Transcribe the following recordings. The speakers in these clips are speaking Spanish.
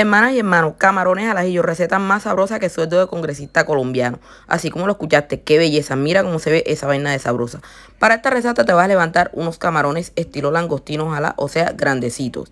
Hermanas y hermanos, camarones al ajillo, receta más sabrosa que sueldo de congresista colombiano. Así como lo escuchaste, qué belleza, mira cómo se ve esa vaina de sabrosa. Para esta receta te vas a levantar unos camarones estilo langostinos, ojalá, o sea, grandecitos.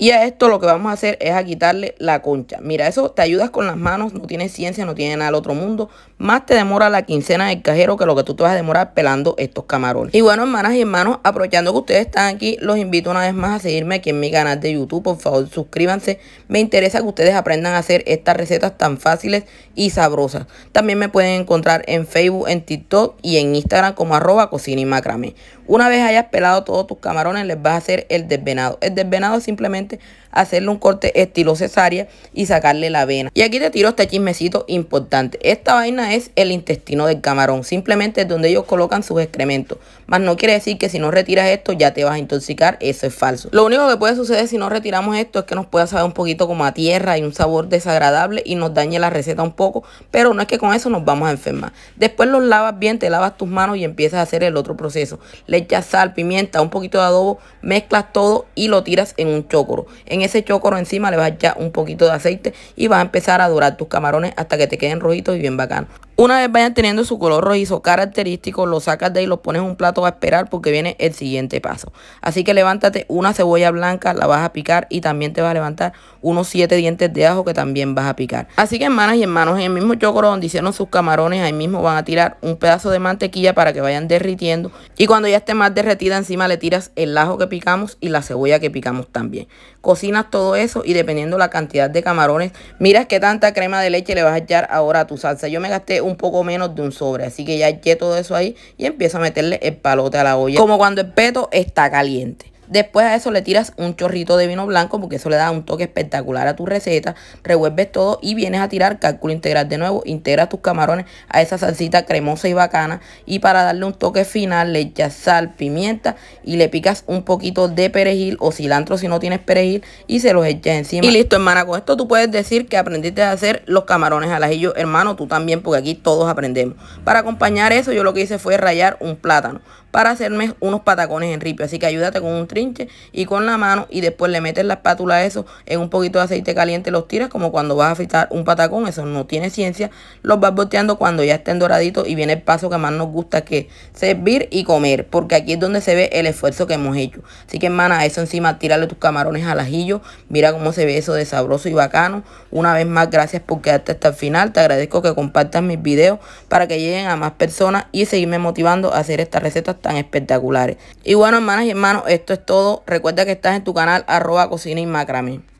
Y a esto lo que vamos a hacer es a quitarle la concha. Mira, eso te ayudas con las manos, no tiene ciencia, no tiene nada del otro mundo. Más te demora la quincena del cajero que lo que tú te vas a demorar pelando estos camarones. Y bueno, hermanas y hermanos, aprovechando que ustedes están aquí, los invito una vez más a seguirme aquí en mi canal de YouTube. Por favor, suscríbanse. Me interesa que ustedes aprendan a hacer estas recetas tan fáciles y sabrosas. También me pueden encontrar en Facebook, en TikTok y en Instagram como arroba cocina y macramé. Una vez hayas pelado todos tus camarones, les vas a hacer el desvenado. El desvenado simplemente gente hacerle un corte estilo cesárea y sacarle la vena. Y aquí te tiro este chismecito importante. Esta vaina es el intestino del camarón, simplemente es donde ellos colocan sus excrementos. Más no quiere decir que si no retiras esto ya te vas a intoxicar, eso es falso. Lo único que puede suceder si no retiramos esto es que nos pueda saber un poquito como a tierra y un sabor desagradable y nos dañe la receta un poco, pero no es que con eso nos vamos a enfermar. Después los lavas bien, te lavas tus manos y empiezas a hacer el otro proceso. Le echas sal, pimienta, un poquito de adobo, mezclas todo y lo tiras en un chocoro. En ese chocoro encima le vas a echar un poquito de aceite y vas a empezar a dorar tus camarones hasta que te queden rojitos y bien bacán una vez vayan teniendo su color rojizo característico, lo sacas de ahí, lo pones en un plato a esperar porque viene el siguiente paso. Así que levántate una cebolla blanca, la vas a picar y también te vas a levantar unos 7 dientes de ajo que también vas a picar. Así que hermanas y hermanos, en el mismo chocoro donde hicieron sus camarones, ahí mismo van a tirar un pedazo de mantequilla para que vayan derritiendo. Y cuando ya esté más derretida, encima le tiras el ajo que picamos y la cebolla que picamos también. Cocinas todo eso y dependiendo la cantidad de camarones, miras qué tanta crema de leche le vas a echar ahora a tu salsa. Yo me gasté un poco menos de un sobre. Así que ya eché todo eso ahí y empiezo a meterle el palote a la olla. Como cuando el peto está caliente. Después a eso le tiras un chorrito de vino blanco porque eso le da un toque espectacular a tu receta. Revuelves todo y vienes a tirar cálculo integral de nuevo. Integras tus camarones a esa salsita cremosa y bacana. Y para darle un toque final le echas sal, pimienta y le picas un poquito de perejil o cilantro si no tienes perejil y se los echas encima. Y listo hermana, con esto tú puedes decir que aprendiste a hacer los camarones al ajillo. Hermano, tú también porque aquí todos aprendemos. Para acompañar eso yo lo que hice fue rayar un plátano para hacerme unos patacones en ripio. Así que ayúdate con un y con la mano y después le metes la espátula a eso en un poquito de aceite caliente los tiras como cuando vas a fritar un patacón, eso no tiene ciencia, los vas volteando cuando ya estén doraditos y viene el paso que más nos gusta que servir y comer, porque aquí es donde se ve el esfuerzo que hemos hecho. Así que hermana, eso encima tírale tus camarones al ajillo, mira cómo se ve eso de sabroso y bacano. Una vez más, gracias por quedarte hasta el final, te agradezco que compartas mis videos para que lleguen a más personas y seguirme motivando a hacer estas recetas tan espectaculares. Y bueno, hermanas y hermanos, esto es todo. Recuerda que estás en tu canal arroba cocina y